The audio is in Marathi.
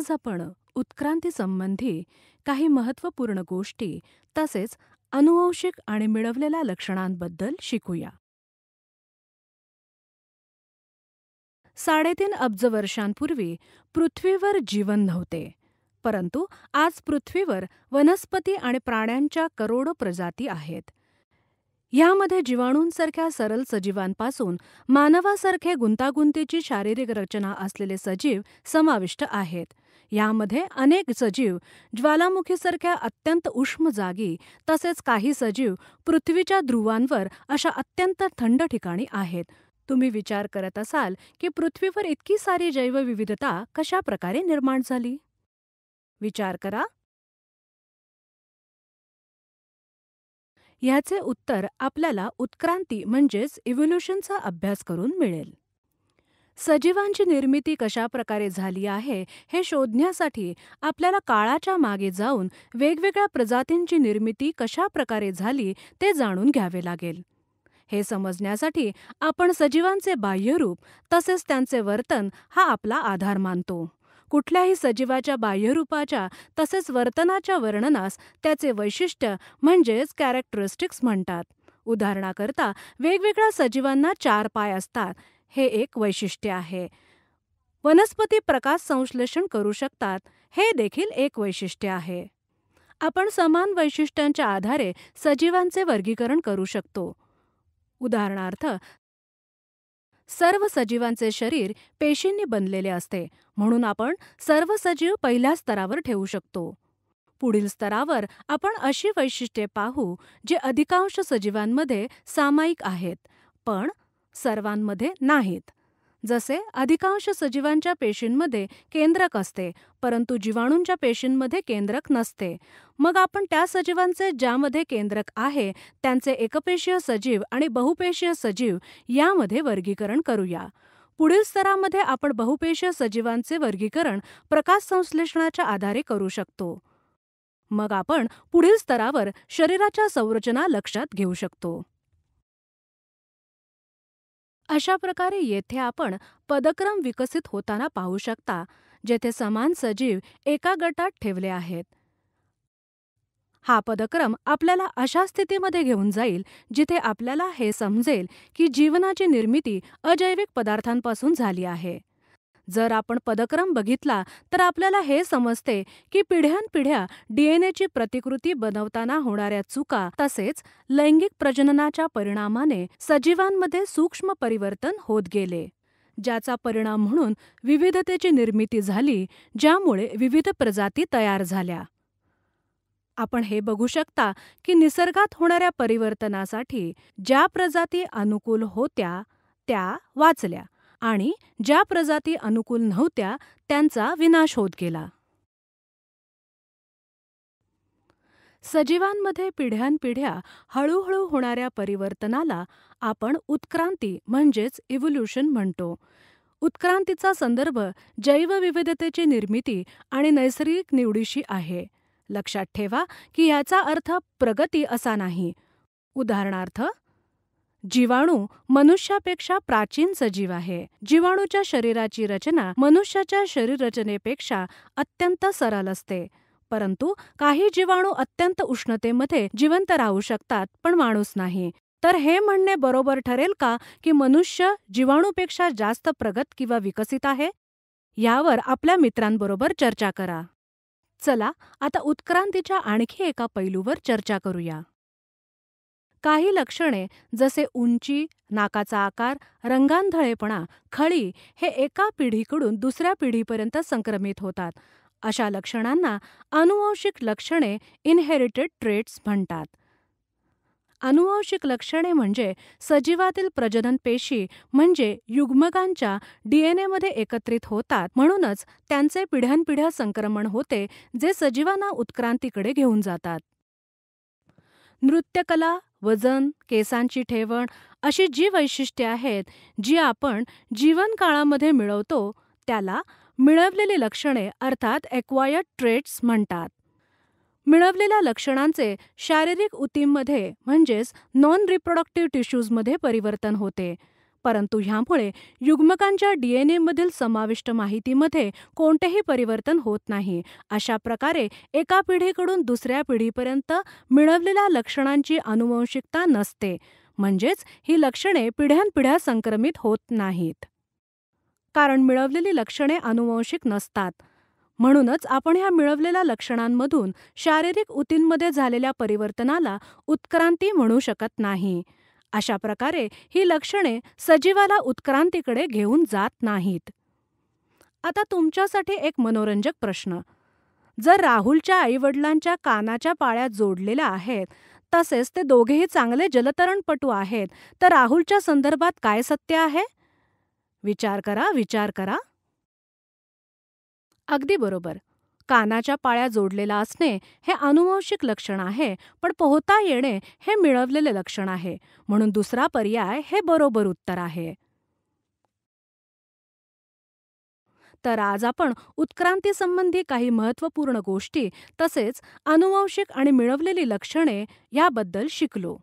आज आपण उत्क्रांतीसंबंधी काही महत्त्वपूर्ण गोष्टी तसेच अनुवंशिक आणि मिळवलेल्या लक्षणांबद्दल शिकूया साडेतीन अब्ज वर्षांपूर्वी पृथ्वीवर जीवन नव्हते परंतु आज पृथ्वीवर वनस्पती आणि प्राण्यांच्या करोडो प्रजाती आहेत यामध्ये जीवाणूंसारख्या सरल सजीवांपासून मानवासारखे गुंतागुंतीची शारीरिक रचना असलेले सजीव समाविष्ट आहेत यामध्ये अनेक सजीव ज्वालामुखीसारख्या अत्यंत उष्म जागी तसेच काही सजीव पृथ्वीच्या ध्रुवांवर अशा अत्यंत थंड ठिकाणी आहेत तुम्ही विचार करत असाल की पृथ्वीवर इतकी सारी जैवविविधता कशा प्रकारे निर्माण झाली विचार करा ह्याचे उत्तर आपल्याला उत्क्रांती म्हणजेच इव्होल्यूशनचा अभ्यास करून मिळेल सजीवांची निर्मिती कशा प्रकारे झाली आहे हे शोधण्यासाठी आपल्याला काळाच्या मागे जाऊन वेगवेगळ्या प्रजातींची निर्मिती कशा प्रकारे झाली ते जाणून घ्यावे लागेल हे समजण्यासाठी आपण सजीवांचे बाह्यरूप तसेच त्यांचे वर्तन हा आपला आधार मानतो कुठल्याही सजीवाच्या बाह्यरूपाच्या तसेच वर्तनाच्या वर्णनास त्याचे वैशिष्ट्य म्हणजेच कॅरेक्टरिस्टिक्स म्हणतात उदाहरणाकरता वेगवेगळ्या सजीवांना चार पाय असतात हे एक वैशिष्ट्य आहे वनस्पती प्रकाश संश्लेषण करू शकतात हे देखील एक वैशिष्ट्य आहे आपण समान वैशिष्ट्यांच्या आधारे सजीवांचे वर्गीकरण करू शकतो उदाहरणार्थ सर्व सजीवांचे शरीर पेशींनी बनलेले असते म्हणून आपण सर्व सजीव पहिल्या स्तरावर ठेवू शकतो पुढील स्तरावर आपण अशी वैशिष्ट्ये पाहू जे अधिकांश सजीवांमध्ये सामायिक आहेत पण सर्वांमध्ये नाहीत जसे अधिकांश सजीवांच्या पेशींमध्ये केंद्रक असते परंतु जीवाणूंच्या पेशींमध्ये केंद्रक नसते मग आपण त्या सजीवांचे ज्यामध्ये केंद्रक आहे त्यांचे एकपेशीय सजीव आणि बहुपेशीय सजीव यामध्ये वर्गीकरण करूया पुढील स्तरामध्ये आपण बहुपेशीय सजीवांचे वर्गीकरण प्रकाश संश्लेषणाच्या आधारे करू शकतो मग आपण पुढील स्तरावर शरीराच्या संरचना लक्षात घेऊ शकतो अशा प्रकारे येथे आपण पदक्रम विकसित होताना पाहू शकता जेथे समान सजीव एका गटात ठेवले आहेत हा पदक्रम आपल्याला अशा स्थितीमध्ये घेऊन जाईल जिथे आपल्याला हे समजेल की जीवनाची निर्मिती अजैविक पदार्थांपासून झाली आहे जर आपण पदक्रम बघितला तर आपल्याला हे समजते की पिढ्यानपिढ्या डीएनएची प्रतिकृती बनवताना होणाऱ्या चुका तसेच लैंगिक प्रजननाच्या परिणामाने सजीवांमध्ये सूक्ष्म परिवर्तन होत गेले ज्याचा परिणाम म्हणून विविधतेची निर्मिती झाली ज्यामुळे विविध प्रजाती तयार झाल्या आपण हे बघू शकता की निसर्गात होणाऱ्या परिवर्तनासाठी ज्या प्रजाती अनुकूल होत्या त्या वाचल्या आणि ज्या प्रजाती अनुकूल नव्हत्या त्यांचा विनाश होत गेला सजीवांमध्ये पिढ्यानपिढ्या हळूहळू होणाऱ्या परिवर्तनाला आपण उत्क्रांती म्हणजेच इव्होल्युशन म्हणतो उत्क्रांतीचा संदर्भ जैवविविधतेची निर्मिती आणि नैसर्गिक निवडीशी आहे लक्षात ठेवा की याचा अर्थ प्रगती असा नाही उदाहरणार्थ जीवाणू मनुष्यापेक्षा प्राचीन सजीव आहे जीवाणूच्या शरीराची रचना मनुष्याच्या शरीर रचनेपेक्षा अत्यंत सरल असते परंतु काही जीवाणू अत्यंत उष्णतेमध्ये जिवंत राहू शकतात पण माणूस नाही तर हे म्हणणे बरोबर ठरेल का की मनुष्य जीवाणूपेक्षा जास्त प्रगत किंवा विकसित आहे यावर आपल्या मित्रांबरोबर चर्चा करा चला आता उत्क्रांतीच्या आणखी एका पैलूवर चर्चा करूया काही लक्षणे जसे उंची नाकाचा आकार रंगांधळेपणा खळी हे एका पिढीकडून दुसऱ्या पिढीपर्यंत संक्रमित होतात अशा लक्षणांना अनुवांशिक लक्षणे इनहेरिटेड ट्रेट्स म्हणतात अनुवांशिक लक्षणे म्हणजे सजीवातील प्रजनन पेशी म्हणजे युग्मकांच्या डीएनएमध्ये एकत्रित होतात म्हणूनच त्यांचे पिढ्यानपिढ्या संक्रमण होते जे सजीवांना उत्क्रांतीकडे घेऊन जातात नृत्यकला वजन केसांची ठेवण अशी जी वैशिष्ट्ये आहेत जी आपण जीवनकाळामध्ये मिळवतो त्याला मिळवलेली लक्षणे अर्थात एक्वायर्ड ट्रेट्स म्हणतात मिळवलेल्या लक्षणांचे शारीरिक ऊतींमध्ये म्हणजेच नॉन रिप्रोडक्टिव्ह टिश्यूजमध्ये परिवर्तन होते परंतु ह्यामुळे युग्मकांच्या डीएनएमधील समाविष्ट माहितीमध्ये कोणतेही परिवर्तन होत नाही अशा प्रकारे एका पिढीकडून दुसऱ्या पिढीपर्यंत मिळवलेल्या लक्षणांची अनुवंशिकता नसते म्हणजेच ही लक्षणे पिढ्यानपिढ्या संक्रमित होत नाहीत कारण मिळवलेली लक्षणे अनुवंशिक नसतात म्हणूनच आपण ह्या मिळवलेल्या लक्षणांमधून शारीरिक ऊतींमध्ये झालेल्या परिवर्तनाला उत्क्रांती म्हणू शकत नाही अशा प्रकारे ही लक्षणे सजीवाला उत्क्रांतीकडे घेऊन जात नाहीत आता तुमच्यासाठी एक मनोरंजक प्रश्न जर राहुलच्या आईवडिलांच्या कानाच्या पाळ्यात जोडलेल्या आहेत तसेच ते दोघेही चांगले जलतरणपटू आहेत तर राहुलच्या संदर्भात काय सत्य आहे विचार करा विचार करा अगदी बरोबर कानाच्या पाळ्या जोडलेला असणे हे अनुवंशिक लक्षण आहे पण पोहता येणे हे मिळवलेले लक्षण आहे म्हणून दुसरा पर्याय हे बरोबर उत्तर आहे तर आज आपण उत्क्रांतीसंबंधी काही महत्त्वपूर्ण गोष्टी तसेच अनुवंशिक आणि मिळवलेली लक्षणे याबद्दल शिकलो